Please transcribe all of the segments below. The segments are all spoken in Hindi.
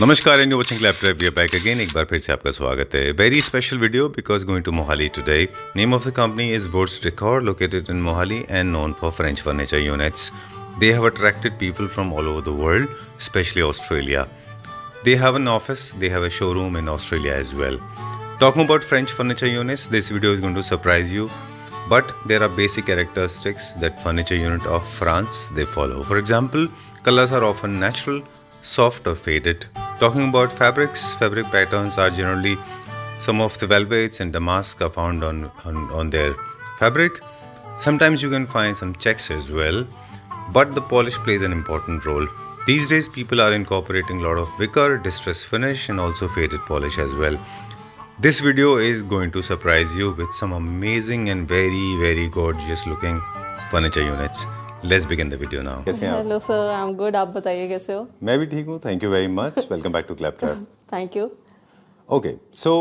नमस्कार and you watching laptop we back again एक बार फिर से आपका स्वागत है very special video because going to Mohali today name of the company is Woods Record located in Mohali and known for French furniture units they have attracted people from all over the world specially Australia they have an office they have a showroom in Australia as well talking about French furniture units this video is going to surprise you but there are basic characteristics that furniture unit of France they follow for example colours are of an natural soft or faded Talking about fabrics, fabric patterns are generally some of the velvets and damask are found on, on, on their fabric. Sometimes you can find some checks as well, but the polish plays an important role. These days, people are incorporating a lot of wicker, distress finish, and also faded polish as well. This video is going to surprise you with some amazing and very, very gorgeous looking furniture units. Let's begin the video now कैसे हैं hello sir I am good आप बताइए कैसे हो मैं भी ठीक हूँ thank you very much welcome back to clap trap thank you okay so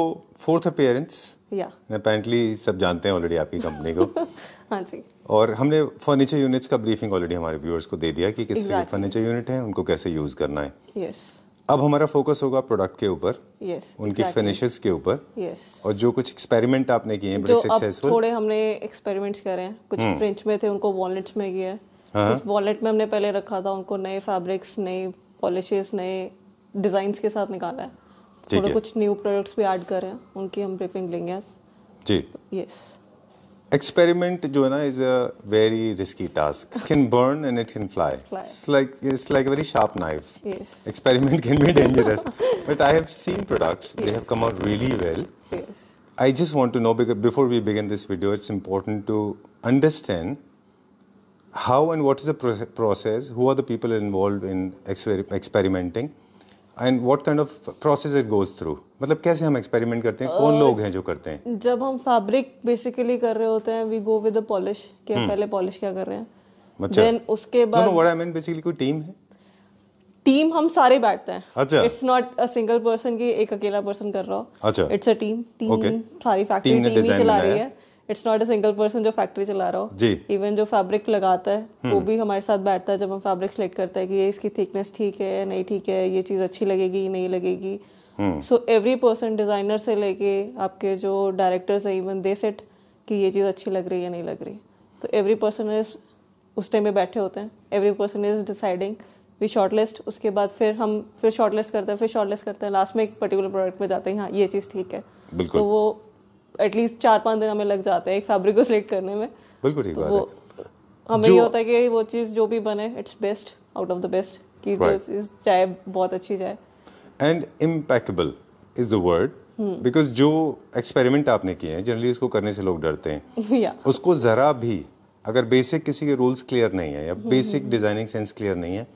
fourth appearance या अपेरेंटली सब जानते हैं ऑलरेडी आपकी कंपनी को हाँ जी और हमने फर्नीचर यूनिट्स का ब्रीफिंग ऑलरेडी हमारे व्यूअर्स को दे दिया कि किस तरह के फर्नीचर यूनिट हैं उनको कैसे यूज़ करना है yes. अब हमारा फोकस होगा प्रोडक्ट के ऊपर yes, उनकी फिनिशेस के ऊपर yes. और जो कुछ एक्सपेरिमेंट आपने किए हैं बड़े सक्सेसफुल थोड़े हमने एक्सपेरिमेंट्स करे हैं कुछ फ्रेंच हम्म. में थे उनको वॉलेट्स में किया है कुछ हाँ। वॉलेट में हमने पहले रखा था उनको नए फैब्रिक्स नए पॉलिशेस नए डिजाइन के साथ निकाला है थोड़ा कुछ न्यू प्रोडक्ट्स भी ऐड कर रहे हैं उनकी हम ब्रीफिंग लेंगे जी यस एक्सपेरिमेंट जो है ना is a very risky task can burn and it can fly it's like it's like very sharp knife experiment can be dangerous but I have seen products they have come out really well I just want to know before we begin this video it's important to understand how and what is the process, who are the people involved in exper experimenting, and what kind of process it goes through मतलब कैसे हम एक्सपेरिमेंट करते हैं uh, कौन लोग हैं जो करते हैं जब हम फैब्रिक बेसिकली कर रहे होते हैं we go with the polish कि हम पहले पॉलिश क्या कर रहे हैं अच्छा देन उसके बाद no what I mean basically कोई टीम है टीम हम सारे बैठते हैं अच्छा it's not a single person की एक अकेला पर्सन कर रहा हो अच्छा इट्स अ टीम टीम सारी फैक्ट्री टीम ही चला रही है it's not a single person जो फैक्ट्री चला रहा हो जी इवन जो फैब्रिक लगाता है वो हम्म. भी हमारे साथ बैठता है जब हम फैब्रिक सेलेक्ट करते हैं कि ये इसकी थिकनेस ठीक है नहीं ठीक है ये चीज़ अच्छी लगेगी नहीं लगेगी सो एवरी पर्सन डिज़ाइनर से लेके आपके जो डायरेक्टर्स है इवन दे सेट कि ये चीज़ अच्छी लग रही है नहीं लग रही तो एवरी पर्सन इज उस टाइम में बैठे होते हैं every person is deciding we shortlist उसके बाद फिर हम फिर शॉर्ट लिस्ट करते हैं फिर शॉर्ट लिस्ट करते हैं लास्ट में एक पर्टिकुलर प्रोडक्ट पे जाते हैं हाँ ये चीज़ ठीक है तो वो एटलीस्ट चार पाँच दिन हमें लग जाते हैं एक फैब्रिक को सिलेक्ट करने में बिल्कुल ठीक तो बात है हमें ये होता है कि वो चीज़ जो भी बने it's best out of the best कि जो चीज़ चाहे बहुत अच्छी जाए and impeccable is the word because जो एक्सपेरिमेंट आपने किए हैं जनरली उसको करने से लोग डरते हैं yeah. उसको ज़रा भी अगर बेसिक किसी के रूल्स क्लियर नहीं है या बेसिक डिज़ाइनिंग सेंस क्लियर नहीं है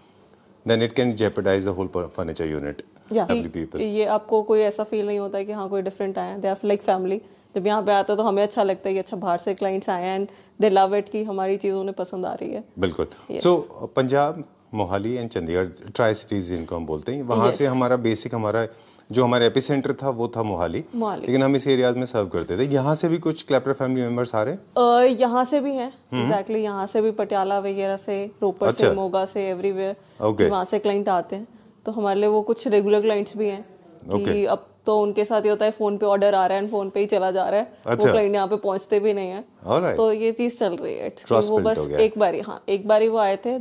then it can jeopardise the whole furniture unit ये आपको कोई ऐसा फील नहीं होता है कि हाँ कोई डिफरेंट आया दे आर लाइक फैमिली जब यहाँ पे आता है तो हमें अच्छा लगता है कि अच्छा बाहर से क्लाइंट्स आए एंड दे लव इट कि हमारी चीज़ उन्हें पसंद आ रही है बिल्कुल so Punjab Mohali and Chandigarh tri cities जिनको हम बोलते हैं वहाँ से हमारा बेसिक हमारा जो हमारे एपी सेंटर था वो था मोहाली लेकिन हम इस एरियाज में सर्व करते थे यहाँ से भी कुछ क्लैप्टर फैमिली मेंबर्स आ रहे हैं यहाँ से भी हैं एग्जैक्टली हम्म। exactly, यहाँ से भी पटियाला वगैरह से रोपड़ अच्छा। से मोगा से एवरीवेयर okay. वहाँ से क्लाइंट आते हैं तो हमारे लिए वो कुछ रेगुलर क्लाइंट्स भी हैं okay. अब तो उनके साथ ही होता है फोन पे ऑर्डर आ रहा है फोन पे ही चला जा रहा है अच्छा। वो क्लाइंट यहाँ पे पहुँचते भी नहीं है right. तो ये चीज़ चल रही है Trust वो बस एक बार हाँ एक बारी वो आए थे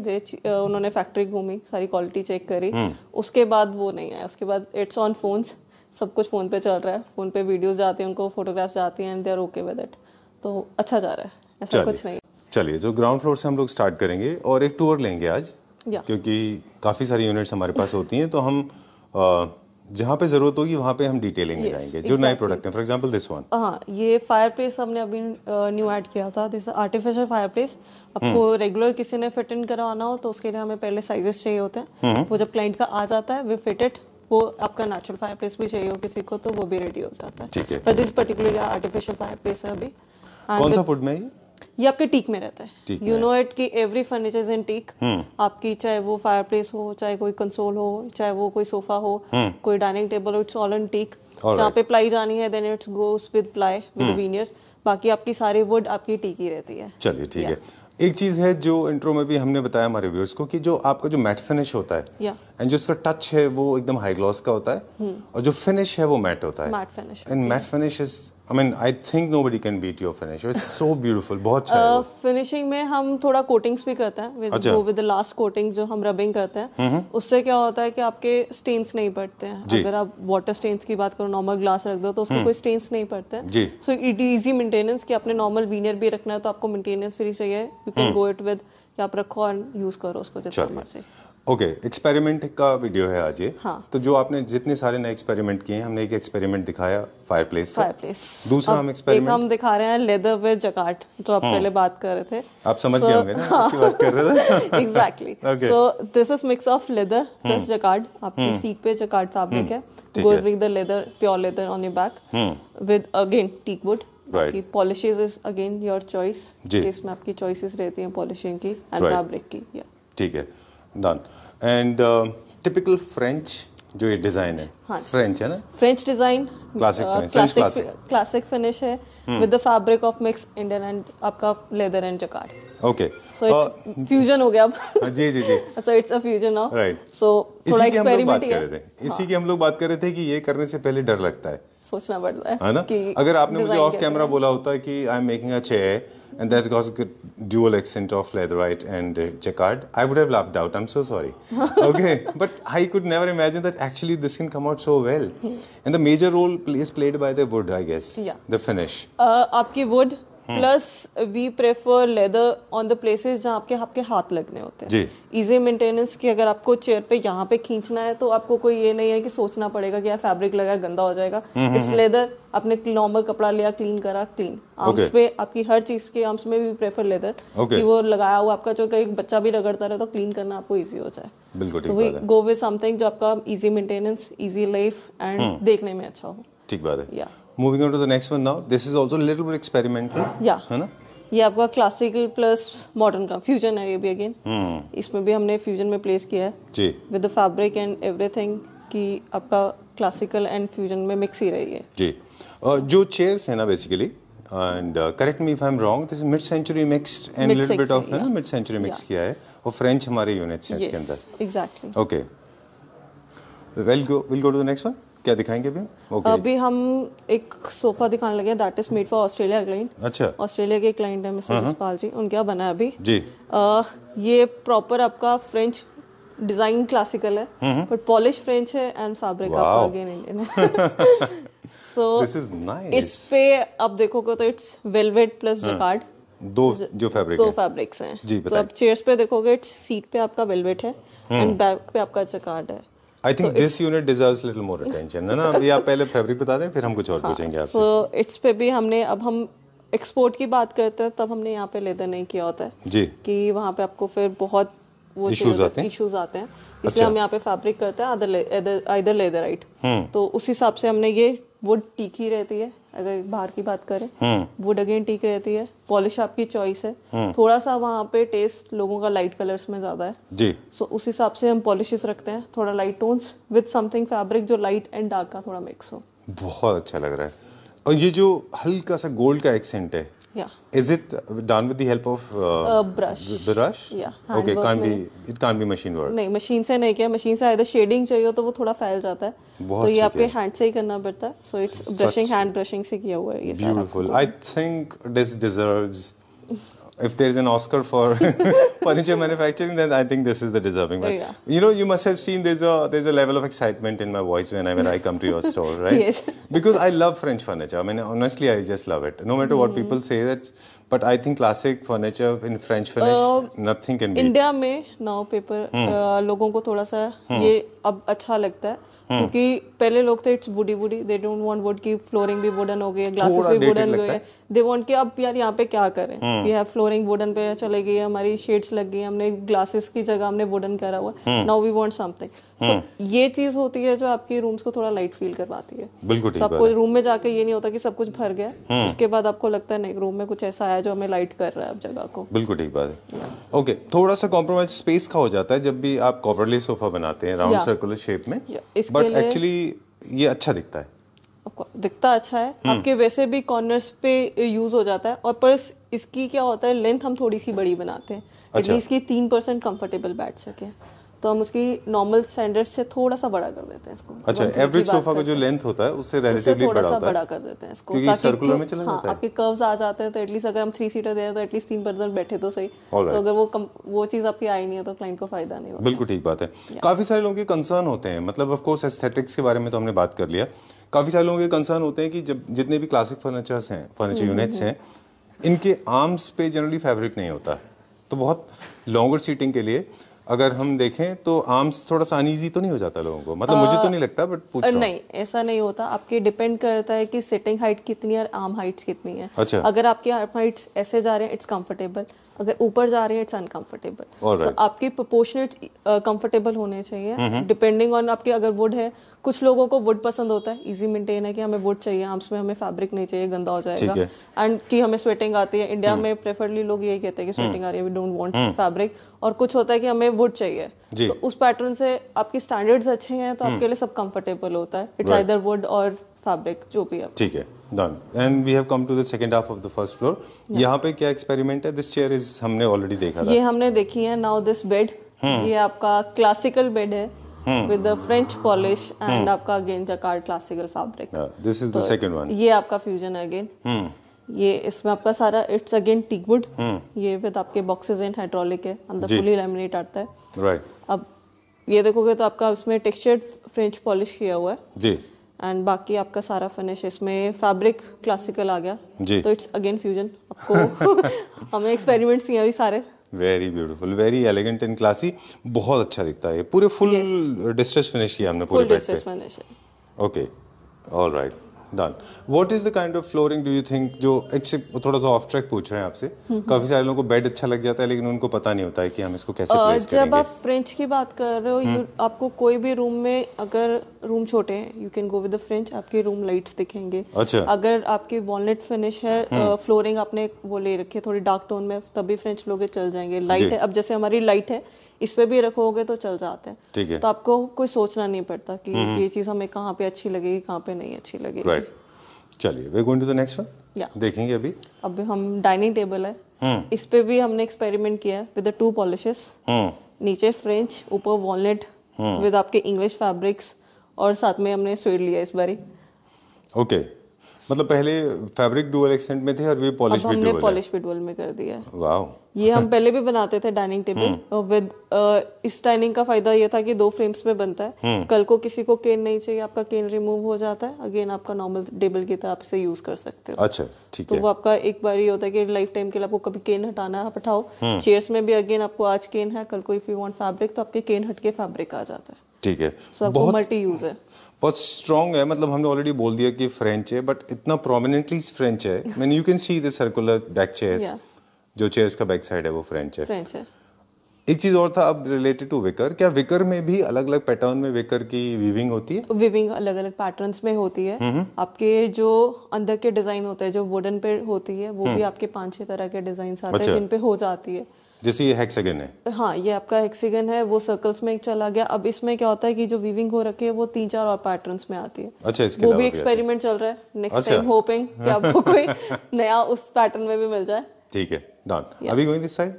उन्होंने फैक्ट्री घूमी सारी क्वालिटी चेक करी हम्म। उसके बाद वो नहीं आया उसके बाद इट्स ऑन फोन्स सब कुछ फ़ोन पे चल रहा है फ़ोन पे वीडियोस जाती हैं उनको फोटोग्राफ्स जाती हैं and they are okay with it तो अच्छा जा रहा है ऐसा कुछ नहीं चलिए जो ग्राउंड फ्लोर से हम लोग स्टार्ट करेंगे और एक टूर लेंगे आज क्योंकि काफ़ी सारी यूनिट्स हमारे पास होती हैं तो हम जहाँ पे ज़रूरत होगी वहाँ पे हम डिटेलिंग में yes, जाएंगे जो exactly. नए प्रोडक्ट हैं फॉर एग्जांपल दिस वन हाँ ये फायर प्लेस हमने अभी न्यू ऐड किया था दिस आर्टिफिशियल फायर प्लेस आपको रेगुलर हम्म। किसी ने फिट इन करवाना हो तो उसके लिए हमें पहले साइजेस चाहिए होते हैं हम्म। वो जब क्लाइंट का आ जाता है वे फिटेड वो आपका नेचुरल फायर प्लेस भी चाहिए हो किसी को तो वो भी रेडी हो जाता है पर this particular artificial fireplace है अभी कौन सा फूड में ये ये आपके टीक में रहता है यू नो इट कि एवरी फर्नीचर इन टीक आपकी चाहे वो फायरप्लेस हो चाहे कोई कंसोल हो चाहे वो कोई सोफा हो हम्म। कोई डाइनिंग टेबल हो इट्स ऑल इन टीक जहाँ पे प्लाई जानी है then it's goes with ply with veneer बाकी आपकी सारी वुड आपकी टीक ही रहती है चलिए ठीक है एक चीज़ है जो इंट्रो में भी हमने बताया हमारे व्यूअर्स को कि जो आपका जो मैट फिनिश होता है एंड जो उसका टच है वो एकदम हाई ग्लॉस का होता है हम्म। और जो फिनिश है वो मैट होता है matt finish and matt finish is I mean I think nobody can beat your finish it's so beautiful बहुत अच्छा है फिनिशिंग में हम थोड़ा कोटिंग्स भी करते हैं विद अच्छा। विद द लास्ट कोटिंग जो हम रबिंग करते हैं हम्म हम्म। उससे क्या होता है कि आपके स्टेन्स नहीं पड़ते हैं अगर आप वाटर स्टेन्स की बात करो नॉर्मल ग्लास रख दो तो उसके हम्म। कोई स्टेन्स नहीं पड़ते हैं so it is easy maintenance कि आपने नॉर्मल वीनियर भी रखना है तो आपको मेंटेनेंस फ्री चाहिए you can go it with आप रखो और यूज करो उसको जितना मर्जी ओके okay, एक्सपेरिमेंट का वीडियो है आज ये हाँ तो जो आपने जितने सारे नए एक्सपेरिमेंट किए हैं हमने एक एक्सपेरिमेंट दिखाया फायरप्लेस फायरप्लेस दूसरा हम एक्सपेरिमेंट हम दिखा रहे हैं लेदर विद जकार्ट जो आप हाँ। पहले बात कर रहे थे आप समझ गए होंगे ना हाँ, बात कर रहे थे exactly so this is mix of leather plus jacquard आपके सीट पे जकार्ड फैब्रिक है goes with the leather pure leather on your back with again teak wood की polishes is again your choice जिसमें आपकी चॉइसेस रहती हैं पॉलिशिंग की एंड फैब्रिक की ठीक है डन एंड टिपिकल फ्रेंच जो ये डिज़ाइन है फ्रेंच हाँ है ना फ्रेंच डिजाइन क्लासिक फिनिश है with the fabric of mix Indian and आपका leather and jacquard okay so it's fusion हो गया अब हाँ, जी जी जी so it's a fusion now right so थोड़ा एक्सपेरिमेंट कर रहे थे इसी हाँ। की हम लोग बात कर रहे थे कि ये करने से पहले डर लगता है सोचना पड़ता है है ना अगर आपने मुझे ऑफ कैमरा बोला होता कि I am making a chair and that got dual accent of leatherite and uh, jacquard i would have laughed out i'm so sorry okay but i could never imagine that actually this can come out so well. Hmm. And the major role is played by the wood, I guess. Yeah. The finish. Uh, aapki wood, plus we prefer leather on the places जहाँ आपके आपके हाथ लगने होते हैं इजी मेंटेनेंस की अगर आपको चेयर पे यहाँ पे खींचना है तो आपको कोई ये नहीं है कि सोचना पड़ेगा कि यार फैब्रिक लगा गंदा हो जाएगा it's hmm, leather hmm, hmm. आपने नॉर्मल कपड़ा लिया क्लीन करा क्लीन आर्म्स okay. पे आपकी हर चीज के आर्म्स में भी प्रेफर लेदर okay. कि वो लगाया हुआ आपका जो कहीं बच्चा भी रगड़ता रहे तो क्लीन करना आपको ईजी हो जाए बिल्कुल वी गो विद समथिंग जो आपका easy maintenance easy life and देखने में अच्छा हो ठीक बात है moving on to the next one now this is also little bit experimental या है ना ये आपका क्लासिकल प्लस मॉडर्न का फ्यूजन है ये भी अगेन hmm. इसमें भी हमने फ्यूजन में प्लेस किया है जी with the fabric and everything कि आपका क्लासिकल एंड फ्यूजन में मिक्स ही रही है जी uh, जो चेयर्स है ना basically and correct me if I am wrong this mid century mixed and little bit of ना मिड सेंचुरी मिक्स किया है और फ्रेंच हमारे यूनिट्स हैं इसके अंदर exactly okay well go will go to the next one क्या दिखाएंगे अभी okay. अभी हम एक सोफा दिखाने लगे that is made for Australia client अच्छा ऑस्ट्रेलिया के क्लाइंट है मिस्टर जसपाल जी उनका बना है अभी जी आ, ये प्रॉपर आपका फ्रेंच डिजाइन क्लासिकल है बट पॉलिश फ्रेंच है एंड फैब्रिक आपका again Indian so this is nice इस पे आप देखोगे तो इट्स वेलवेट प्लस जकार्ड दो जो फैब्रिक दो फैब्रिक्स हैं जी तो आप चेयर्स पे देखोगे इट्स सीट पे आपका वेलवेट है एंड हाँ। बैक पे आपका जकार्ड है I think this unit deserves little more attention है ना अभी आप पहले फैब्रिक बता दें फिर हम कुछ और हाँ, पूछेंगे आपसे तो इट्स पे भी हमने अब हम एक्सपोर्ट की बात करते हैं तब हमने यहाँ पे लेदर नहीं किया होता है जी कि वहाँ पे आपको फिर बहुत वो इश्यूज आते हैं इश्यूज आते हैं इसलिए अच्छा। हम यहाँ पे फैब्रिक करते हैं आइदर लेदर राइट तो उस हिसाब से हमने ये वुड टीकी रहती है अगर बाहर की बात करें वुड हम्म। अगेन ठीक रहती है पॉलिश आपकी चॉइस है हम्म। थोड़ा सा वहाँ पे टेस्ट लोगों का लाइट कलर्स में ज़्यादा है जी सो उस हिसाब से हम पॉलिशेस रखते हैं थोड़ा light tones with something fabric जो लाइट एंड डार्क का थोड़ा मिक्स हो बहुत अच्छा लग रहा है और ये जो हल्का सा गोल्ड का एक्सेंट है Yeah. Is it done with the help of uh, uh, brush? Brush. Yeah. Okay. Can't be. It can't be machine work. नहीं मशीन से नहीं किया मशीन से आइडर शेडिंग चाहिए तो वो थोड़ा फैल जाता है बहुत तो ये आपके हैंड से ही करना पड़ता है so it's brushing hand brushing से किया हुआ है ये beautiful I think this deserves if there is an Oscar for furniture manufacturing, then I think this is the deserving one. Yeah. You know, you must have seen there's a there's a level of excitement in my voice whenever I come to your store, right? Yes. Because I love French furniture. I mean, honestly, I just love it. No matter mm. what mm-hmm. people say, that. But I think classic furniture in French finish, uh, nothing can beat. India me now paper hmm. uh, लोगों को थोड़ा सा hmm. ये अब अच्छा लगता है. हाँ। क्योंकि पहले लोग थे it's woody woody they don't want wood की फ्लोरिंग भी वुडन हो गई है ग्लासेस भी वुडन गए दे वांट कि अब यार यहाँ पे क्या करें वी हैव फ्लोरिंग वुडन पे चले गई हमारी शेड्स लग गई हमने ग्लासेस की जगह हमने वुडन करा हुआ now we want something Hmm. ये चीज होती है जो आपकी रूम्स को थोड़ा लाइट फील करवाती है बिल्कुल so, आपको रूम में जाके ये नहीं होता कि सब कुछ भर गया hmm. उसके बाद आपको लगता है नहीं रूम में कुछ ऐसा आया जो हमें लाइट कर रहा है अब जगह को बिल्कुल ठीक बात है ओके थोड़ा सा कॉम्प्रोमाइज स्पेस का हो जाता है जब भी आप कॉपरली सोफा बनाते हैं राउंड सर्कुलर शेप में बट एक्चुअली ये अच्छा दिखता है दिखता अच्छा है hmm. आपके वैसे भी कॉर्नर्स पे यूज हो जाता है और पर इसकी क्या होता है लेंथ हम थोड़ी सी बड़ी बनाते हैं अच्छा। इसकी तीन परसेंट कम्फर्टेबल बैठ सके तो हम उसकी नॉर्मल स्टैंडर्ड से थोड़ा सा बड़ा कर देते हैं इसको अच्छा एवरेज सोफा का जो लेंथ होता है उससे रिलेटिवली बड़ा होता है बड़ा कर देते हैं इसको क्योंकि सर्कुलर में चला जाता हाँ, है आपके कर्व्स आ जाते हैं तो एटलीस्ट अगर हम थ्री सीटर दे रहे हैं तो एटलीस्ट तीन पर्सन बैठे तो सही तो अगर वो वो चीज़ आपकी आई नहीं है तो क्लाइंट को फायदा नहीं होगा बिल्कुल ठीक बात है काफ़ी सारे लोगों के कंसर्न होते हैं मतलब ऑफ कोर्स एस्थेटिक्स के बारे में तो हमने बात कर लिया काफ़ी सारे लोगों के कंसर्न होते हैं कि जब जितने भी क्लासिक फर्नीचर्स हैं फर्नीचर हम्म, यूनिट्स हम्म, हैं इनके आर्म्स पे जनरली फैब्रिक नहीं होता है तो बहुत लॉन्गर सीटिंग के लिए अगर हम देखें तो आर्म्स थोड़ा सा अनईजी तो नहीं हो जाता लोगों को मतलब आ, मुझे तो नहीं लगता बट पूछ नहीं ऐसा नहीं होता आपके डिपेंड करता है कि सिटिंग हाइट कितनी है आर्म हाइट्स कितनी है अच्छा अगर आपके आर्म हाइट्स ऐसे जा रहे हैं इट्स कंफर्टेबल अगर ऊपर जा रहे हैं इट्स अनकंफर्टेबल तो आपके प्रोपोर्शनेट कंफर्टेबल होने चाहिए डिपेंडिंग ऑन आपके अगर वुड है कुछ लोगों को वुड पसंद होता है इजी मेंटेन है कि हमें वुड चाहिए आर्म्स में हमें फैब्रिक नहीं चाहिए गंदा हो जाएगा एंड कि हमें स्वेटिंग आती है इंडिया हम्म। में प्रेफरली लोग यही कहते हैं कि स्वेटिंग आ रही है वी डोंट वांट फैब्रिक और कुछ होता है कि हमें वुड चाहिए तो उस पैटर्न से आपके स्टैंडर्ड्स अच्छे हैं तो आपके हम्म। लिए सब कंफर्टेबल होता है इट्स आइदर वुड और फैब्रिक जो भी है ठीक है done and we have come to the second half of the first floor यहाँ पे क्या experiment है This chair is हमने already देखा था ये हमने देखी है नाउ दिस बेड ये आपका classical bed है विद फ्रेंच पॉलिश एंड आपका again jacquard classical fabric this is the second one ये आपका फ्यूजन है अगेन ये इसमें आपका सारा इट्स अगेन टीक वुड ये विद आपके बॉक्सेस इन हाइड्रोलिक है अंदर फुली लैमिनेट आता है राइट अब ये देखोगे तो आपका इसमें टेक्सचर्ड फ्रेंच पॉलिश किया हुआ है जी एंड बाकी आपका सारा फिनिश इसमें फैब्रिक क्लासिकल आ गया जी तो इट्स अगेन फ्यूजन आपको हमें एक्सपेरिमेंट्स किए अभी सारे very beautiful very elegant and classy बहुत अच्छा दिखता है पूरे फुल डिस्ट्रेस फिनिश किया हमने पूरे बेड पे okay all right done what is the kind of flooring do you think जो एक्से थोड़ा सा ऑफ ट्रैक पूछ रहे हैं आपसे हम्म, हम्म। काफी सारे लोगों को बेड अच्छा लग जाता है लेकिन उनको पता नहीं होता है कि हम इसको कैसे प्लेस करेंगे जब आप फ्रेंच की बात कर रहे हो हम्म। आपको कोई भी रूम में अगर रूम छोटे हैं you can go with the French आपके रूम लाइट्स दिखेंगे अच्छा अगर आपके वॉलनेट फिनिश है फ्लोरिंग हम्म। आपने वो ले रखी है थोड़ी डार्क टोन में तब भी फ्रेंच लोगे चल जाएंगे लाइट है अब जैसे हमारी लाइट है इस पे भी रखोगे तो चल जाते हैं ठीक है तो आपको कोई सोचना नहीं पड़ता कि हम्म। ये चीज़ हमें कहाँ पे अच्छी लगेगी कहाँ पे नहीं अच्छी लगेगी राइट चलिए we're going to the next one देखेंगे अभी अब हम डाइनिंग टेबल है हम्म। इस पे भी हमने एक्सपेरिमेंट किया है विद टू पॉलिशेस नीचे फ्रेंच ऊपर वॉलनेट विद आपके इंग्लिश फैब्रिक्स और साथ में हमने स्वेड लिया इस बारी ओके मतलब पहले फैब्रिक डुअल एक्सटेंट में थे और भी पॉलिश भी डुअल पॉलिश भी डुअल में कर दिया है वाओ ये हम पहले भी बनाते थे डाइनिंग टेबल विद इस डाइनिंग का फायदा ये था कि दो फ्रेम्स में बनता है हम्म। कल को किसी को केन नहीं चाहिए आपका केन रिमूव हो जाता है अगेन आपका नॉर्मल टेबल की तरह आप इसे यूज कर सकते हो अच्छा ठीक तो है तो वो आपका एक बार ये होता है कि लाइफ टाइम के लिए आपको कभी केन हटाना है आप हटाओ चेयर्स हम्म। में भी अगेन आपको आज केन है कल को इफ यू वांट फैब्रिक तो आपके केन हटके फैब्रिक आ जाता है ठीक है so, बहुत मल्टी यूज है बहुत स्ट्रॉन्ग है मतलब हमने ऑलरेडी बोल दिया कि फ्रेंच है बट इतना प्रोमिनेंटली फ्रेंच है man you can see the circular back chairs जो चेयर्स का बैक साइड है वो फ्रेंच है फ्रेंच है एक चीज और था अब रिलेटेड टू विकर क्या विकर में भी अलग अलग पैटर्न में विकर की वीविंग होती है वीविंग अलग अलग पैटर्न्स में होती है आपके जो अंदर के डिजाइन होते हैं जो वुडन पे होती है वो भी हम्म। आपके पांच छह तरह के डिजाइन आते हैं अच्छा। जिन पे हो जाती है जैसे ये हेक्सागन है हाँ ये आपका हेक्सागन है वो सर्कल्स में एक चला गया अब इसमें क्या होता है कि जो वीविंग हो रखी है वो तीन चार और पैटर्न में आती है अच्छा इसके वो भी एक्सपेरिमेंट चल रहा है नेक्स्ट टाइम होपिंग कि आपको कोई नया उस पैटर्न में भी मिल जाए ठीक है डन अभी गोइंग दिस साइड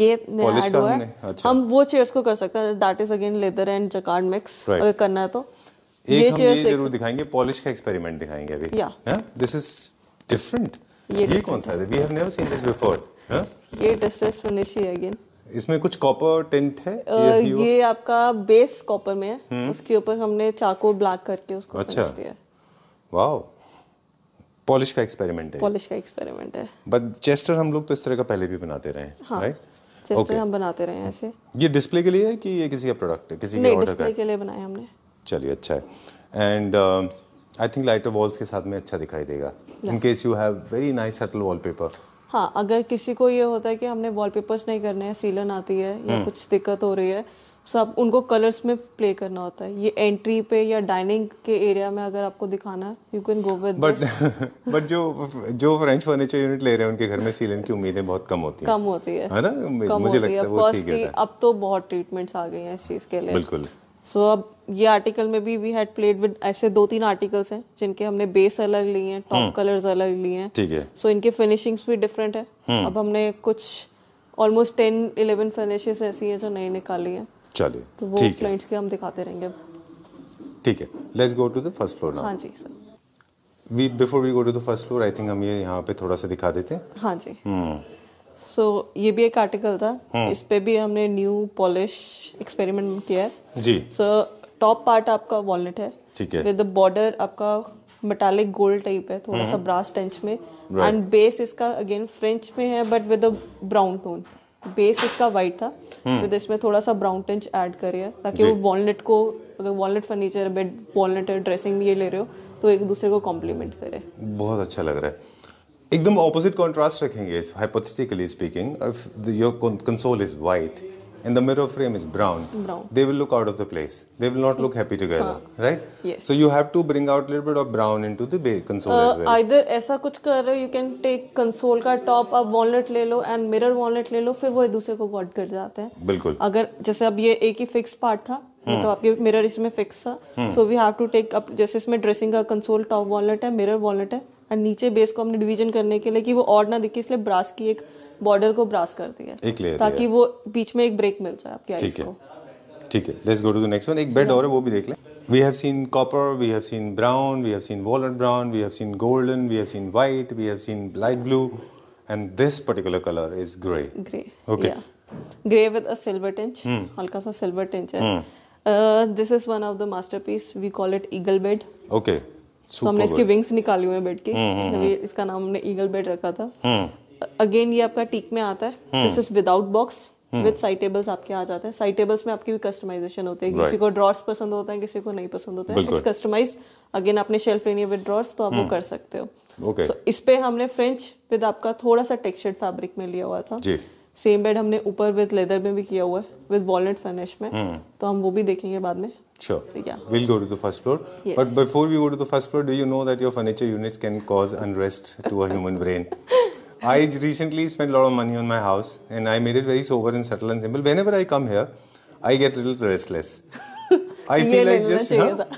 ये नया है अच्छा। हम वो चेयर्स को कर सकते हैं that is again leather and jacquard mix अगर करना है तो एक ये हम ये जरूर दिखाएंगे पॉलिश का एक्सपेरिमेंट दिखाएंगे अभी दिस इज डिफरेंट ये कौन सा है we have never seen this before ये डिस्ट्रेस फिनिश ही अगेन इसमें कुछ कॉपर टिंट है uh, ये, ये आपका बेस कॉपर में है हुँ? हम्म। उसके ऊपर हमने चाको ब्लैक करके उसको अच्छा दिया वाओ पॉलिश का एक्सपेरिमेंट है पॉलिश का एक्सपेरिमेंट है बट चेस्टर हम लोग तो इस तरह का पहले भी बनाते रहे हैं हाँ, राइट चेस्टर okay. हम बनाते रहे हैं ऐसे ये डिस्प्ले के लिए है कि ये किसी का प्रोडक्ट है किसी के ऑर्डर का के लिए बनाया हमने चलिए अच्छा है and I think lighter walls के साथ में अच्छा दिखाई देगा in case you have very nice subtle wallpaper हाँ अगर किसी को ये होता है कि हमने वॉलपेपर्स नहीं करने हैं सीलन आती है या हम्म। कुछ दिक्कत हो रही है सो आप उनको कलर्स में प्ले करना होता है ये एंट्री पे या डाइनिंग के एरिया में अगर आपको दिखाना है you can go with but but जो जो फ्रेंच फर्नीचर यूनिट ले रहे हैं उनके घर में सीलन की उम्मीदें बहुत कम होती है कम होती है है ना मुझे लगता है वो ठीक है अब तो बहुत ट्रीटमेंट्स आ गई हैं इस चीज़ के लिए बिल्कुल सो so, अब ये आर्टिकल में भी वी हैड प्लेड विद ऐसे दो तीन आर्टिकल्स हैं जिनके हमने बेस अलग लिए हैं टॉप कलर्स हम्म। अलग लिए हैं ठीक है सो so, इनके फिनिशिंग्स भी डिफरेंट है हम्म। अब हमने कुछ ऑलमोस्ट टेन इलेवन फिनिशेस ऐसी हैं जो नए निकाली हैं चलिए तो वो क्लाइंट्स के हम दिखाते रहेंगे ठीक है let's go to the first floor now हाँ जी sir we before we go to the first floor I think हम ये यहाँ पे थोड़ा सा दिखा देते हैं हाँ जी हम्म। सो so, ये भी एक आर्टिकल था हम्म। इस पे भी हमने न्यू पॉलिश एक्सपेरिमेंट किया है जी सो टॉप पार्ट आपका वॉलेट है ठीक है विद बॉर्डर आपका मेटालिक गोल्ड टाइप है थोड़ा सा ब्रास हम्म। टेंच में एंड बेस इसका अगेन फ्रेंच में है but with brown tone base इसका वाइट था विद हम्म। इसमें थोड़ा सा ब्राउन टेंच ऐड करिए ताकि वो वॉलनट को अगर walnut furniture bed walnut dressing ये ले रहे हो तो एक दूसरे को कॉम्प्लीमेंट करे बहुत अच्छा लग रहा है एकदम ऑपोजिट कॉन्ट्रास्ट रखेंगे hypothetically speaking your console is white and the mirror frame is brown they will look out of the place they will not look happy together right so you have to bring out little bit of brown into the console as well either ऐसा कुछ कर रहे हो यू कैन टेक कंसोल का टॉप अप वॉलनट ले लो एंड मिरर वॉलनट ले लो फिर वो एक दूसरे को कोट कर जाते हैं बिल्कुल अगर जैसे अब ये एक ही फिक्स पार्ट था तो हम्म. आपके मिरर इसमें फिक्स था so we have to take up जैसे इसमें ड्रेसिंग का कंसोल टॉप वॉलनट है मिरर वॉलनट है और नीचे बेस को हमने डिवीजन करने के लिए कि वो और ना दिखे इसलिए ब्रास की एक बॉर्डर को ब्रास कर दिया एक लेयर ताकि वो बीच में एक ब्रेक मिल जाए आपके आइस को ठीक है let's go to the next one एक बेड और है वो भी देख ले we have seen copper we have seen brown we have seen walnut brown we have seen golden we have seen white we have seen light blue and this particular colour is grey grey okay grey with a silver tinge हल्का सा सिल्वर टिंच है this is one of the masterpiece we call it eagle bed okay so तो हमने इसके विंग्स निकाली हुए हैं बेड के हम्म, हम्म, हम्म। इसका नाम हमने ईगल बेड रखा था अगेन ये आपका टीक में आता है this is without box with side tables आपके आ जाते हैं साइड टेबल्स में आपकी भी कस्टमाइजेशन होते हैं किसी को ड्रॉर्स पसंद होता है किसी को नहीं पसंद होता है इट्स कस्टमाइज अगेन आपने शेल्फ लेनी है विद ड्रॉर्स तो आप वो कर सकते हो okay. so, इस पे हमने फ्रेंच विद आपका थोड़ा सा टेक्सचर्ड फैब्रिक में लिया हुआ था जी सेम बेड हमने ऊपर विद लेदर में भी किया हुआ है विद वॉलेट फिनिश में तो हम वो भी देखेंगे बाद में Sure. Yeah. We'll go to the first floor. Yes. But before we go to the first floor, do you know that your furniture units can cause unrest to a human brain? I recently spent a lot of money on my house and I made it very sober and subtle and simple. Whenever I come here, I get a little restless. I feel like just हाँ,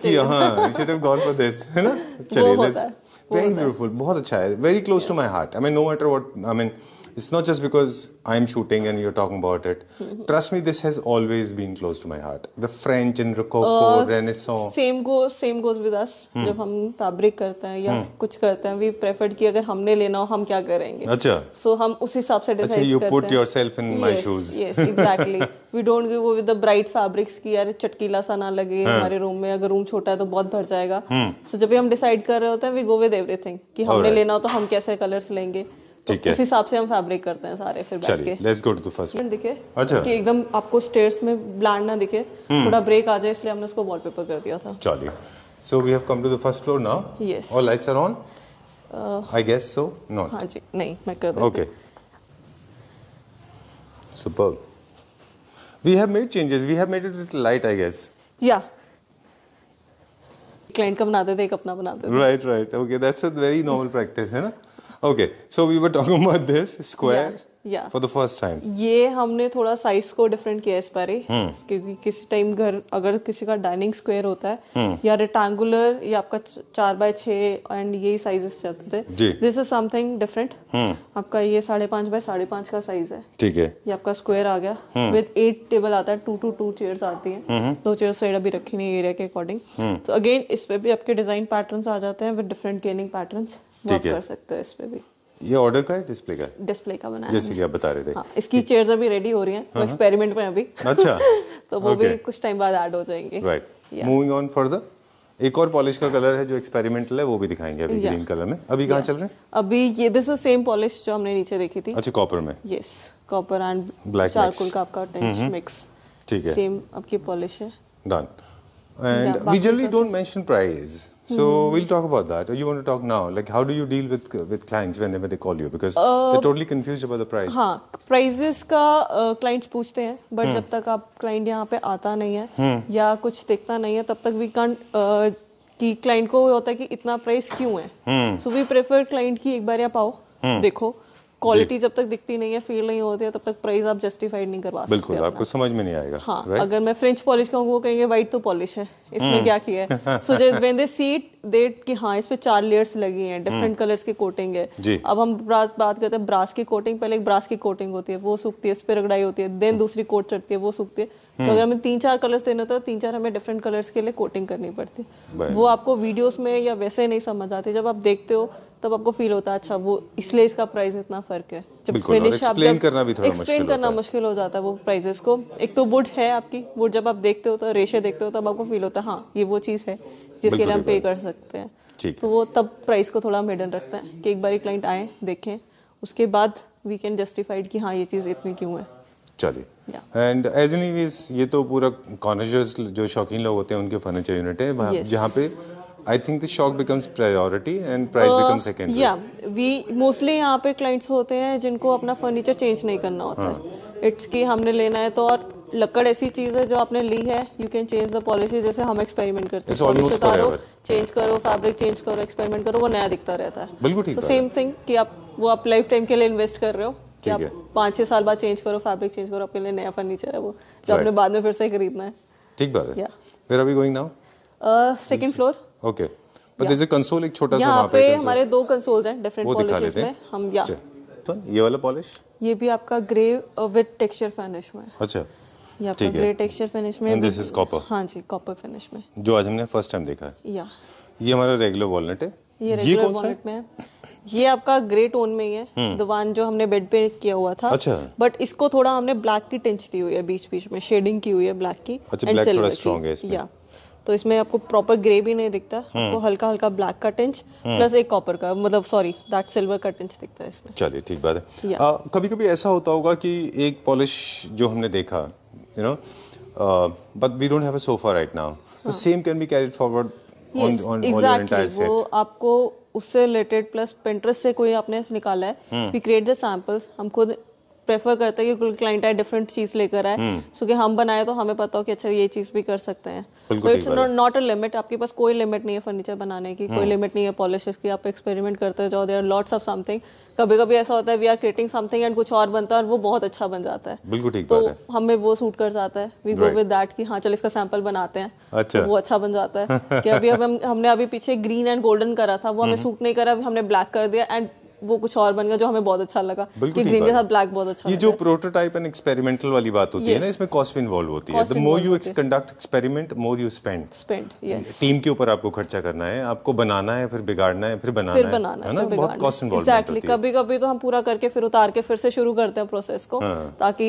हाँ, you should have gone for this, है ना? चलिए, very beautiful, बहुत अच्छा है, very close yeah. to my heart. I mean, no matter what, I mean, it's not just because I'm shooting and you're talking about it. Trust me, this has always been close to my heart. The French and Rococo, uh, Renaissance. Same goes, same goes with us. Hmm. जब हम फैब्रिक करते हैं या hmm. कुछ करते हैं, we prefer कि अगर हमने लेना हो हम क्या करेंगे. अच्छा. So हम उस हिसाब से डिसाइड करते हैं. अच्छा, you put yourself in yes, my shoes. Yes, exactly. we don't go with the bright fabrics कि यार चटकीला सा ना लगे hmm. हमारे रूम में. अगर रूम छोटा है तो बहुत भर जाएगा. Hmm. So जब भी हम डिसाइड कर रहे होते हैं, we go with everything कि हमने लेना हो तो हम कैसे कलर्स लेंगे. तो ठीक है उस हिसाब से हम फैब्रिक करते हैं सारे फिर चलिए let's go to the first one दिखे अच्छा कि एकदम आपको स्टेयर्स में ब्लैंड ना दिखे हम्म। थोड़ा ब्रेक आ जाए इसलिए हमने उसको वॉलपेपर कर दिया था चलिए so we have come to the first floor now yes all lights are on I guess so not हां जी नहीं मैं कर दूं okay super we have made changes we have made it a little light i guess yeah client का बनाते थे एक अपना बनाते थे right right okay that's a very normal practice है ना okay so we were talking about this square या फॉर द फर्स्ट टाइम ये हमने थोड़ा साइज को डिफरेंट किया इस बारे hmm. क्योंकि किसी टाइम घर अगर किसी का डाइनिंग स्क्वायर होता है hmm. या रेक्टेंगुलर या आपका चार बाय छ एंड यही साइजेस चलते थे दिस इज समथिंग डिफरेंट आपका ये साढ़े पाँच बाय साढ़े पाँच का साइज है ठीक है ये आपका स्क्वायर आ गया विद एट टेबल आता है टू टू टू चेयर्स आती है hmm. दो चेयर साइड अभी रखी नहीं एरिया के अकॉर्डिंग hmm. तो अगेन इस पे भी आपके डिजाइन पैटर्न आ जाते हैं विद डिफरेंट गेनिंग पैटर्न ठीक है कर सकते हो इस पे भी ये ऑर्डर का है डिस्प्ले का डिस्प्ले का बनाया जैसे कि आप बता रहे थे हाँ, इसकी चेयर्स अभी रेडी हो रही हैं हाँ, एक्सपेरिमेंट हाँ। में अभी अच्छा तो वो okay. भी कुछ टाइम बाद ऐड हो जाएंगे राइट मूविंग ऑन फर्दर एक और पॉलिश का कलर है जो एक्सपेरिमेंटल है वो भी दिखाएंगे अभी ग्रीन कलर में अभी कहाँ चल रहे हैं अभी ये दिस इज सेम पॉलिश जो हमने नीचे देखी थी अच्छा कॉपर में yes copper and black charcoal का आपका टेंच मिक्स mm-hmm। ठीक है सेम आपकी पॉलिश है done and we generally don't mention price So mm-hmm. we'll talk about that. Or you want to talk now? Like, how do you deal with with clients when they when they call you because uh, they're totally confused about the price. हाँ, prices का uh, clients पूछते हैं, but जब तक आप client यहाँ पे आता नहीं है या कुछ देखता नहीं है, तब तक we can't कि client को होता है कि इतना price क्यों है So we prefer client की एक बार आप आओ देखो क्वालिटी जब तक दिखती नहीं है फील नहीं होती है तब तक प्राइस आप जस्टिफाइड नहीं करवा सकते बिल्कुल आपको समझ में नहीं आएगा हाँ right? अगर मैं फ्रेंच पॉलिश कहूँ वो कहेंगे वाइट तो पॉलिश है इसमें हम्म। क्या किया है सो जे वेन दे सीट देट कि हाँ इस पे चार लेयर्स लगी हैं डिफरेंट कलर्स की कोटिंग है अब हम बात करते हैं ब्रास की कोटिंग पहले एक ब्रास की कोटिंग होती है वो सूखती है इस पर रगड़ाई होती है देन हम्म। दूसरी कोट चढ़ती है वो सूखती है तो हम्म। अगर हमें तीन चार कलर्स देना होता है तो तीन चार हमें डिफरेंट कलर्स के लिए कोटिंग करनी पड़ती है वो आपको वीडियोस में या वैसे नहीं समझ आते जब आप देखते हो तब आपको फील होता है अच्छा वो इसलिए इसका प्राइस इतना फ़र्क है जब फिनिश आप जब करना भी थोड़ा एक्सप्लेन करना मुश्किल हो जाता है वो प्राइजेस को एक तो वुड है आपकी वुड जब आप देखते हो तो रेशे देखते हो तब आपको फील होता है हाँ ये वो चीज़ है जिसके लिए हम पे कर सकते हैं तो वो तब प्राइस को थोड़ा मेडन रखते हैं कि एक बार क्लाइंट आए देखें उसके बाद वी कैन जस्टिफाइड कि हाँ ये चीज़ इतनी क्यों है चलिए एंड एज एनी ये तो पूरा कॉनर्जर्स जो शौकीन लोग होते हैं उनके फर्नीचर यूनिट है yes. जहाँ पे I think the shock becomes priority and price becomes becomes या वी मोस्टली mostly यहाँ पे क्लाइंट्स होते हैं जिनको अपना फर्नीचर चेंज नहीं करना होता है. इट्स हाँ। कि हमने लेना है तो और लकड़ ऐसी चीज़ है जो आपने ली है you can change the policy जैसे हम एक्सपेरिमेंट करते हैं उतारो चेंज करो फैब्रिक चेंज करो एक्सपेरिमेंट करो वो नया दिखता रहता है बिल्कुल ठीक है सेम थिंग कि आप वो आप लाइफ टाइम के लिए इन्वेस्ट कर रहे हो कि आप पाँच छह साल बाद चेंज करो फैब्रिक चेंज करो आपके लिए नया फर्नीचर है वो जो आपने बाद में फिर से खरीदना है ठीक बात है या where are we going now second floor okay but is a console एक छोटा सा वहां पे हमारे दो कंसोल्स हैं डिफरेंट पॉलिशेस में हम या अच्छा। तो ये वाला पॉलिश ये भी आपका ग्रे विद टेक्सचर फिनिश में अच्छा ये आपका ग्रे टेक्सचर फिनिश में दिस इज कॉपर हां जी कॉपर फिनिश में जो आज हमने फर्स्ट टाइम देखा है या ये हमारा रेगुलर वॉलनट है ये रेगुलर वॉलनट में ये आपका ग्रे टोन में ही है दवान हम्म। जो हमने बेड पे किया हुआ था अच्छा बट इसको थोड़ा हमने ब्लैक की टिंच दी हुई है बीच बीच में शेडिंग की हुई है ब्लैक की अच्छा ब्लैक थोड़ा स्ट्रांग है इसमें या तो इसमें आपको प्रॉपर ग्रे भी नहीं दिखता हम्म। आपको हल्का हल्का ब्लैक का टेंच प्लस हम्म। एक कॉपर का मतलब सॉरी दैट सिल्वर का टेंच दिखता है इसमें चलिए ठीक बात है आ, कभी कभी ऐसा होता होगा कि एक पॉलिश जो हमने देखा you know but we don't have a sofa right now the same can be carried forward on on exactly वो आपको उससे रिलेटेड प्लस पेंट्रेस से कोई आपने निकाला है वी क्रिएट द सैंपल्स हम खुद प्रेफर करते हैं कि क्लाइंट आए डिफरेंट चीज़ लेकर आए हम्म। सो कि हम बनाए तो हमें पता हो कि अच्छा ये चीज़ भी कर सकते हैं तो इट्स नॉट अ लिमिट आपके पास कोई लिमिट नहीं है फर्नीचर बनाने की कोई लिमिट हम्म। नहीं है पॉलिशेस की आप एक्सपेरिमेंट करते जाओ देर लॉट्स ऑफ समथिंग कभी कभी ऐसा होता है we are creating something and कुछ और बनता है और वो बहुत अच्छा बन जाता है बिल्कुल ठीक तो है। हमें वो सूट कर जाता है वी गो विद दैट कि हाँ चल इसका सैंपल बनाते हैं तो अच्छा तो वो अच्छा बन जाता है कि अभी हम हमने अभी पीछे ग्रीन एंड गोल्डन करा था वो हमें सूट हम्म। नहीं करा हमने ब्लैक कर दिया एंड वो कुछ और बन गया जो हमें बहुत अच्छा लगा कि ग्रीन के साथ ब्लैक बहुत अच्छा ये जो प्रोटोटाइप एंड एक्सपेरिमेंटल वाली बात होती yes. है ना इसमें कॉस्ट इन्वॉल्व होती cost है the more you conduct experiment more you spend spend yes team के ऊपर आपको खर्चा करना है आपको बनाना है फिर बिगाड़ना है फिर बनाना फिर बनाना है ना बहुत कॉस्ट इन्वॉल्व एक्जेक्टली कभी कभी तो हम पूरा करके फिर उतार के फिर से शुरू करते हैं प्रोसेस को हाँ। ताकि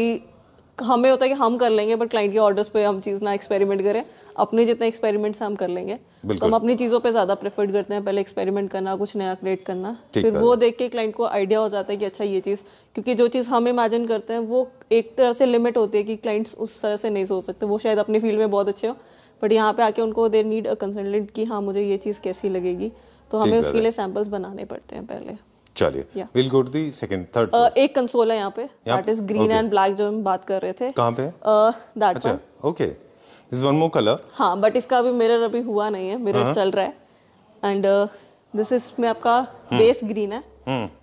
हमें होता है कि हम कर लेंगे बट क्लाइंट के ऑर्डर्स पे हम चीज़ ना एक्सपेरिमेंट करें अपने जितने एक्सपेरिमेंट्स हम कर लेंगे तो हम अपनी चीज़ों पे ज़्यादा प्रेफर करते हैं पहले एक्सपेरिमेंट करना कुछ नया क्रिएट करना फिर वो देख के क्लाइंट को आइडिया हो जाता है कि अच्छा ये चीज़ क्योंकि जो चीज़ हम इमेजिन करते हैं वो एक तरह से लिमिट होती है कि क्लाइंट्स उस तरह से नहीं सोच सकते वो शायद अपनी फील्ड में बहुत अच्छे हो बट यहाँ पे आके उनको दे नीड अ कंसल्टेंट कि हाँ मुझे ये चीज़ कैसी लगेगी तो हमें उसके लिए सैम्पल्स बनाने पड़ते हैं पहले चलिए will go to second third एक कंसोल है यहाँ पे that is green and black जो हम बात कर रहे थे कहाँ पे दैट uh, अच्छा okay is one more colour हाँ बट इसका अभी मिरर अभी हुआ नहीं है मिरर uh-huh. चल रहा है एंड दिस इज में आपका बेस hmm. ग्रीन है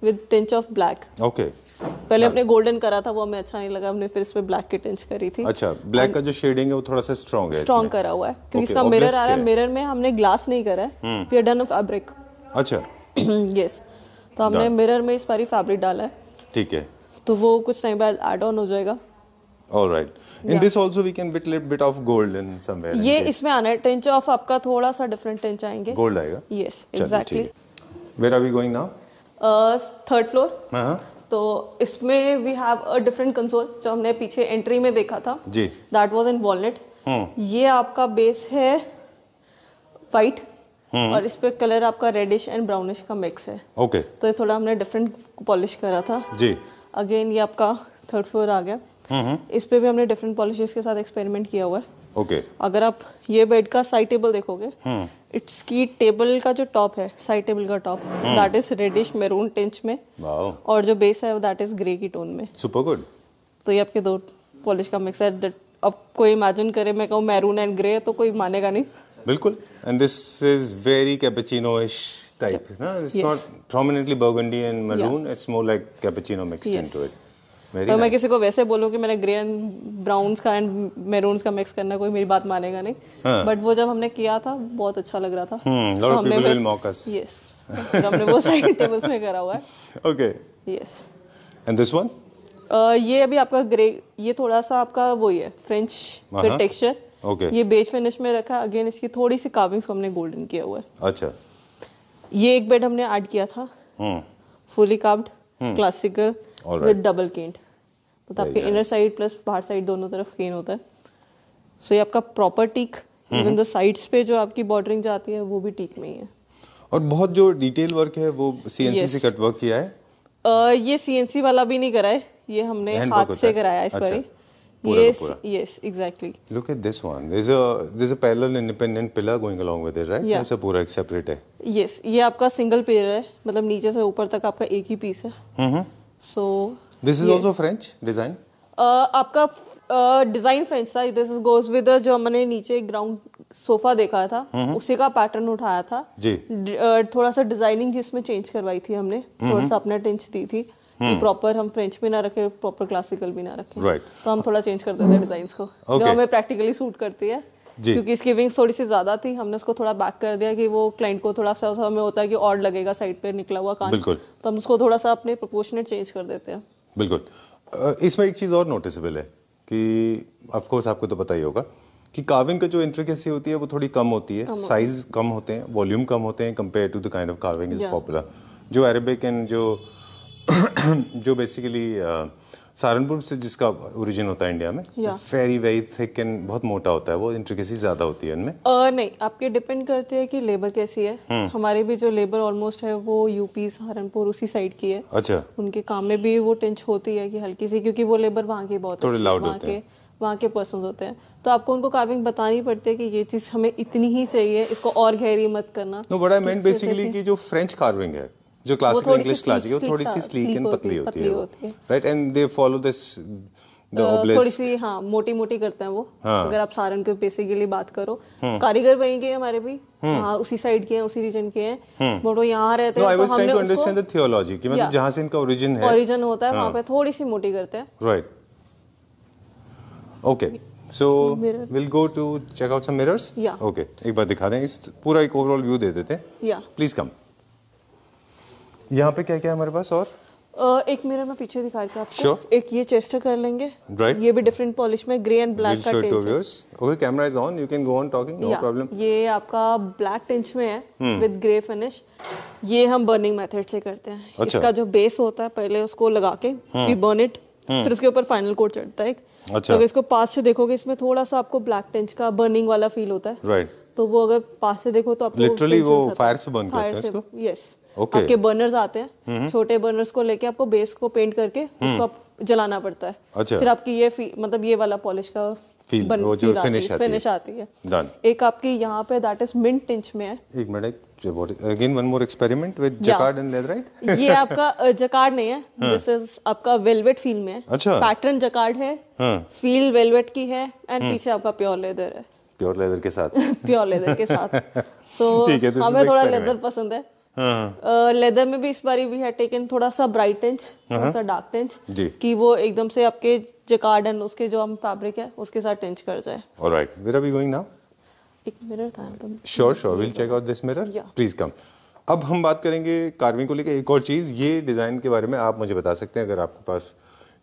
with tinge of black okay पहले अपने गोल्डन करा था वो हमें अच्छा नहीं लगा हमने फिर इसमें ब्लैक की टिंच करी थी अच्छा ब्लैक का जो शेडिंग है वो थोड़ा सा स्ट्रॉन्ग है स्ट्रॉन्ग करा हुआ है क्योंकि इसका मिरर आ रहा है मिरर में हमने ग्लास नहीं करा है we are done of fabric अच्छा यस तो हमने मिरर में इस बारी फैब्रिक डाला है ठीक है तो वो कुछ टाइम बाद एड ऑन हो जाएगा alright in this also we can bit lit bit of gold in somewhere ये इसमें आना है टेंच ऑफ आपका थोड़ा सा डिफरेंट टेंच आएंगे गोल्ड आएगा yes exactly where are we going now third floor तो इसमें we have a different console जो हमने पीछे एंट्री में देखा था जी दैट वाज इन वॉलनट ये आपका बेस है वाइट हम्म। और इस पे कलर आपका रेडिश एंड ब्राउनिश का मिक्स है ओके okay. तो ये थोड़ा हमने डिफरेंट पॉलिश करा था जी अगेन ये आपका थर्ड फ्लोर आ गया इस पे भी हमने डिफरेंट पॉलिश के साथ एक्सपेरिमेंट किया हुआ है ओके okay. अगर आप ये बेड का साइड टेबल देखोगे इट्स हम्म। की टेबल का जो टॉप है साइड टेबल का top that is reddish maroon tinge में और जो बेस है दैट इज ग्रे की टोन में सुपर गुड तो ये आपके दो पॉलिश का मिक्स है अब कोई इमेजिन करे मैं कहूँ मैरून एंड ग्रे तो कोई मानेगा नहीं बिल्कुल and this is very cappuccino ish type. Yep. No, it's yes. not prominently burgundy and maroon. Yeah. It's more like cappuccino तो nice. मैं किसी को वैसे बोलूं कि मैंने ग्रे एंड ब्राउन्स का एंड मैरून्स का मिक्स करना कोई मेरी बात मानेगा नहीं बट हाँ. वो जब हमने किया था बहुत अच्छा लग रहा था hmm, हम्म, so तो हमने विल मॉक अस यस हमने वो साइड टेबल्स में करा हुआ है okay yes and this one ये अभी आपका ग्रे ये थोड़ा सा आपका वो ही है uh-huh. फ्रेंच टेक्सचर ओके ये बेच फिनिश में रखा अगेन इसकी थोड़ी सी कार्विंग्स को हमने गोल्डन किया हुआ है अच्छा ये एक बेड हमने ऐड किया था fully carved classical with double cane मतलब आपके इनर साइड प्लस बाहर साइड दोनों तरफ केन होता है सो ये आपका proper teak even the sides पे जो आपकी बॉर्डरिंग जाती है वो भी टीक में ही है और बहुत जो डिटेल वर्क है वो सीएनसी से कट वर्क किया है ये सीएनसी वाला भी नहीं करा है ये हमने हाथ से कराया इस अच्छा. ही Pura yes, yes, exactly. Look at this one. There's a there's a parallel independent pillar going along with it, right? Yeah. ऐसा पूरा एक separate है. Yes, ये आपका single pillar है. मतलब नीचे से ऊपर तक आपका एक ही piece है. हम्म. हम्म. So. This is yes. also French design. Uh, आपका डिजाइन फ्रेंच था दिस गोज विद जो हमने नीचे ग्राउंड सोफा देखा था उसी का पैटर्न उठाया था जी थोड़ा सा डिजाइनिंग जिसमें चेंज करवाई थी हमने थोड़ा सा अपना टेंच दी थी कि प्रॉपर हम्म। हम फ्रेंच भी ना रखें प्रॉपर क्लासिकल भी ना रखें right. तो हम थोड़ा चेंज कर देते हैं डिजाइंस को okay. जो हमें प्रैक्टिकली सूट करती है जी. क्योंकि इसकी विंग्स थोड़ी सी ज्यादा थी हमने उसको थोड़ा बैक कर दिया कि वो क्लाइंट को थोड़ा सा हमें होता है कि और लगेगा साइड पे निकला हुआ कान तो हम उसको थोड़ा सा अपने प्रोपोर्शनेट चेंज कर देते हैं बिल्कुल इसमें एक चीज़ और नोटिसबल है कि ऑफकोर्स आपको तो पता ही होगा कि कार्विंग का जो इंट्रिकेसी होती है वो थोड़ी कम होती है साइज कम होते हैं वॉल्यूम कम होते हैं compare to the kind of carving is popular जो अरेबिक एंड जो जो बेसिकली uh, सहारनपुर से जिसका ओरिजिन होता है इंडिया में वेरी वेरी थिक एंड बहुत मोटा होता है वो इंट्रिकेसी ज़्यादा होती है इनमें uh, नहीं आपके डिपेंड करते हैं कि लेबर कैसी है हुँ. हम्म। हमारे भी जो लेबर ऑलमोस्ट है वो यूपी सहारनपुर उसी साइड की है अच्छा उनके काम में भी वो टेंच होती है कि हल्की सी क्योंकि वो लेबर वहाँ के बहुत थोड़े लाउड होते हैं वहाँ के पर्सन होते हैं तो आपको उनको कार्विंग बतानी पड़ती है कि ये चीज़ हमें इतनी ही चाहिए इसको और गहरी मत करना नो बट आई बेसिकली कि जो फ्रेंच कार्विंग है जो क्लासिकल इंग्लिश क्लास है वो थोड़ी सी स्लीक एंड पतली होती है right and they follow this थोड़ी सी हाँ मोटी मोटी करते हैं वो हाँ. अगर आप सारण के पैसे के लिए बात करो हम्म। कारीगर वहीं के हमारे भी हम्म। हाँ उसी साइड के हैं उसी रीजन के हैं हम्म। बट वो यहाँ रहते no, हैं तो हमने अंडरस्टैंड द थियोलॉजी कि मतलब जहाँ से इनका ओरिजिन है ओरिजिन होता है हाँ. वहाँ पे थोड़ी सी मोटी करते हैं right okay so will go to check out some mirrors okay एक बार दिखा दें इस पूरा एक ओवरऑल व्यू दे देते हैं प्लीज कम यहाँ पे क्या क्या है हमारे पास और Uh, एक मिरर में पीछे दिखा रखा आपको sure. एक ये चेस्टर कर लेंगे right. ये भी डिफरेंट पॉलिश में ग्रे एंड ब्लैक का tinge okay camera is on you can go on talking no problem ये आपका ब्लैक टेंच में है विद ग्रे फिनिश ये हम बर्निंग मेथड से करते हैं अच्छा. इसका जो बेस होता है पहले उसको लगा के वी बर्न इट फिर उसके ऊपर फाइनल कोट चढ़ता है एक अच्छा. तो अगर इसको पास से देखोगे इसमें थोड़ा सा आपको ब्लैक टेंच का बर्निंग वाला फील होता है राइट तो वो अगर पास से देखो तो आप लिटरली वो फायर से बर्न करते हैं इसको यस okay. आपके बर्नर्स आते हैं हम्म। छोटे बर्नर्स को लेके आपको बेस को पेंट करके हम्म। उसको आप जलाना पड़ता है अच्छा। फिर आपकी ये मतलब ये वाला पॉलिश का फील बन, वो जो फिनिश आती, फिनिश आती है डन एक आपकी यहाँ पे दैट इज मिंट इंच में है एक minute again one more experiment with jacquard and leather right ये आपका जकार्ड नहीं है दिस हाँ। इज आपका वेलवेट फील में है अच्छा पैटर्न जकार्ड है फील हाँ। वेलवेट की है एंड हम्म। पीछे आपका प्योर लेदर है प्योर लेदर के साथ प्योर लेदर के साथ सो so, हमें थोड़ा लेदर पसंद है लेदर हाँ। में भी इस बारी वी है टेकन थोड़ा सा ब्राइट टेंच थोड़ा सा डार्क टेंच कि वो एकदम से आपके जकार्ड एंड उसके जो हम फैब्रिक है उसके साथ टेंच कर जाए alright where are we going now एक मिरर था sure sure we will check out this mirror please come अब हम बात करेंगे कार्विंग को लेकर एक और चीज़ ये डिज़ाइन के बारे में आप मुझे बता सकते हैं अगर आपके पास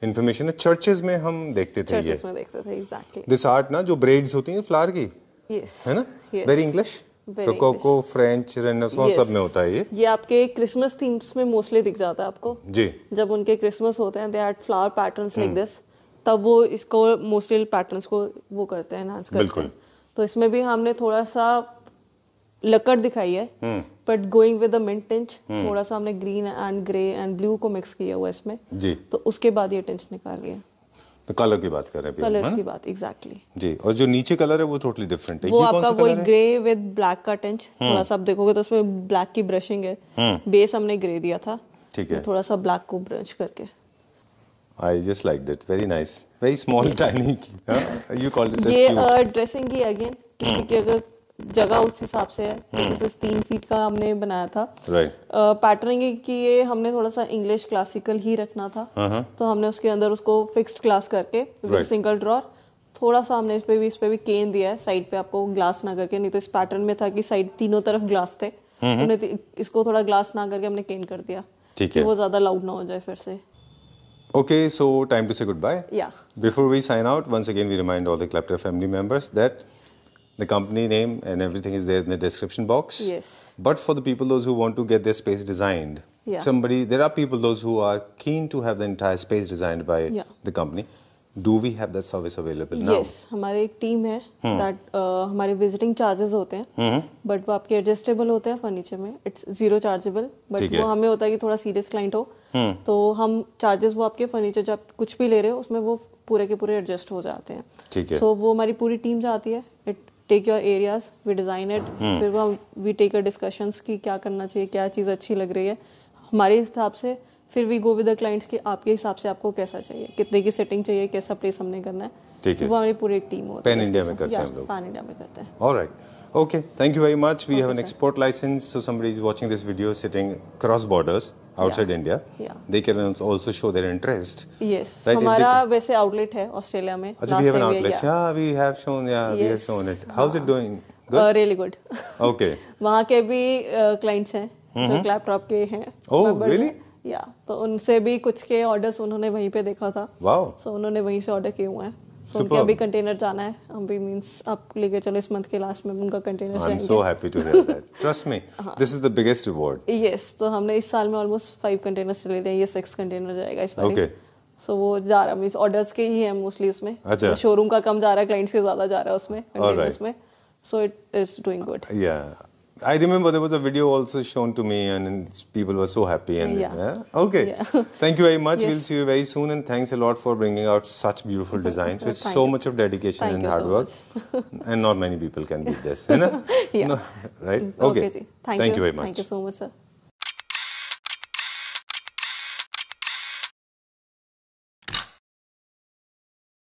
इन्फॉर्मेशन है चर्चेज में हम देखते थे ये में देखते थे एग्जैक्टली दिस आर्ट ना जो ब्रेड्स होती हैं फ्लावर की यस है ना very English rococo French renaissance सब में होता है ये ये आपके क्रिसमस थीम्स में मोस्टली दिख जाता है आपको जी जब उनके क्रिसमस होते हैं they are flower patterns like this तब वो इसको मोस्टली पैटर्न्स को वो करते हैं एनहांस करते हैं तो इसमें भी हमने थोड़ा सा लकड़ दिखाई है but going with the mint tinge थोड़ा सा हमने green and grey and blue को मिक्स किया हुआ इसमें जी तो उसके बाद ये टिंच निकाल लिया तो कलर की बात कर रहे हैं कलर की बात एग्जैक्टली exactly. जी और जो नीचे कलर है वो टोटली डिफरेंट है वो आपका वही ग्रे विद ब्लैक का टेंच थोड़ा सा आप देखोगे तो उसमें ब्लैक की ब्रशिंग है बेस हम्म। हमने ग्रे दिया था ठीक है थोड़ा सा ब्लैक को ब्रश करके I just like that very nice very small tiny की यू कॉल्ड इट ये ड्रेसिंग की अगेन किसी की अगर जगह उस हिसाब से है हम्म। जैसे तीन फीट का हमने बनाया था right. पैटर्निंग की ये हमने थोड़ा सा इंग्लिश क्लासिकल ही रखना था uh-huh. तो हमने उसके अंदर उसको फिक्स्ड क्लास करके विद सिंगल ड्रॉर थोड़ा सा हमने इस पे भी इस पे भी केन दिया है साइड पे आपको ग्लास ना करके नहीं तो इस पैटर्न में था कि साइड तीनों तरफ ग्लास थे uh-huh. हमने इसको थोड़ा ग्लास ना करके हमने केन कर दिया ठीक है वो ज़्यादा लाउड ना हो जाए फिर से Okay, so time to say goodbye. Yeah. Before we sign out once again we remind all the Clapter family members that The company name and everything is there in the description box. Yes. But for the people those who want to get their space designed, yeah. somebody there are people those who are keen to have the entire space designed by yeah. the company. Do we have that service available yes हमारे एक टीम है दैट uh, हमारे विजिटिंग चार्जेस होते हैं बट वो आपके एडजस्टेबल होते हैं फर्नीचर में इट्स जीरो चार्जेबल बट वो हमें होता है कि थोड़ा सीरियस क्लाइंट हो हुँ. तो हम चार्जेस वो आपके फर्नीचर जो आप कुछ भी ले रहे हो उसमें वो पूरे के पूरे एडजस्ट हो जाते हैं ठीक है so, वो हमारी पूरी team जाती है it take your areas we design it फिर वो वी टेक योर डिस्कशंस कि क्या करना चाहिए क्या चीज़ अच्छी लग रही है हमारे हिसाब से फिर we go with the clients कि आपके हिसाब से आपको कैसा चाहिए कितने की सेटिंग चाहिए कैसा प्लेस हमने करना है ठीक है वो हमारी पूरी एक टीम होती है पैन इंडिया में करते हैं हम लोग पैन इंडिया में करते हैं alright okay thank you very much we have an export licence so somebody is watching this video sitting cross borders outside yeah. India. Yeah. They can also show their interest. Yes. Right? हमारा वैसे outlet है ऑस्ट्रेलिया में. अच्छा, we have an outlet. Yeah. yeah, we have shown. Yeah, yes. we have shown it. How's it doing? Good. Uh, really good. Okay. वहाँ के भी clients हैं जो लैपटॉप के हैं. Oh, really? या तो उनसे भी कुछ के ऑर्डर्स उन्होंने वहीं पे देखा था वाओ wow. सो so, उन्होंने वहीं से ऑर्डर किए हुए हैं so उनके अभी कंटेनर जाना है हम भी मींस आप लेके चलो इस मंथ के लास्ट में उनका कंटेनर जाएंगे I am so happy to hear that trust me this is the biggest reward yes तो हमने इस साल में ऑलमोस्ट फाइव कंटेनर्स ले लिए ये सिक्स कंटेनर जाएगा इस बार ओके सो वो जा रहा मींस ऑर्डर्स के ही है मोस्टली उसमें अच्छा शोरूम का कम जा रहा है क्लाइंट्स के ज्यादा जा रहा है उसमें कंटेनर्स में so it is doing good yeah I remember there was a video also shown to me, and people were so happy. And yeah, yeah? okay, yeah. thank you very much. Yes. We'll see you very soon, and thanks a lot for bringing out such beautiful designs with so much of dedication thank and hard so work. and not many people can beat this, yeah. No, right? Mm. Okay. okay thank, thank you. you. very much. Thank you so much, sir.